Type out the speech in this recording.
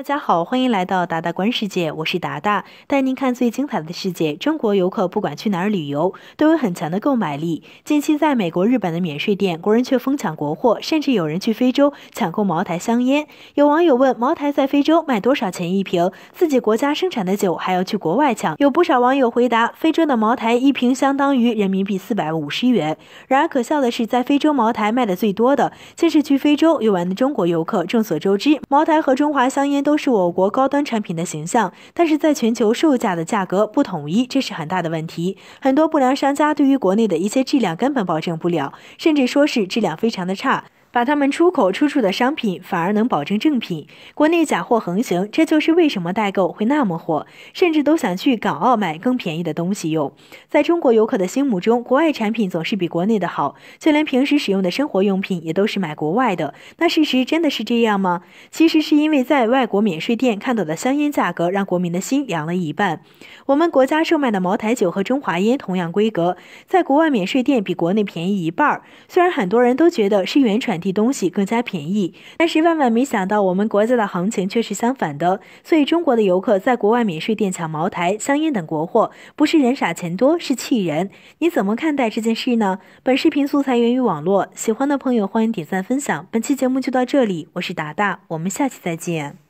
大家好，欢迎来到达达观世界，我是达达，带您看最精彩的世界。中国游客不管去哪儿旅游，都有很强的购买力。近期在美国、日本的免税店，国人却疯抢国货，甚至有人去非洲抢购茅台香烟。有网友问，茅台在非洲卖多少钱一瓶？自己国家生产的酒还要去国外抢？有不少网友回答，非洲的茅台一瓶相当于人民币四百五十元。然而可笑的是，在非洲茅台卖的最多的，竟是去非洲游玩的中国游客。众所周知，茅台和中华香烟都都是我国高端产品的形象，但是在全球售价的价格不统一，这是很大的问题。很多不良商家对于国内的一些质量根本保证不了，甚至说是质量非常的差。把他们出口出售的商品，反而能保证正品。国内假货横行，这就是为什么代购会那么火，甚至都想去港澳买更便宜的东西用。在中国游客的心目中，国外产品总是比国内的好，就连平时使用的生活用品也都是买国外的。那事实真的是这样吗？其实是因为在外国免税店看到的香烟价格，让国民的心凉了一半。我们国家售卖的茅台酒和中华烟，同样规格，在国外免税店比国内便宜一半虽然很多人都觉得是原产。递东西更加便宜，但是万万没想到我们国家的行情却是相反的，所以中国的游客在国外免税店抢茅台、香烟等国货，不是人傻钱多，是气人。你怎么看待这件事呢？本视频素材源于网络，喜欢的朋友欢迎点赞分享。本期节目就到这里，我是达达，我们下期再见。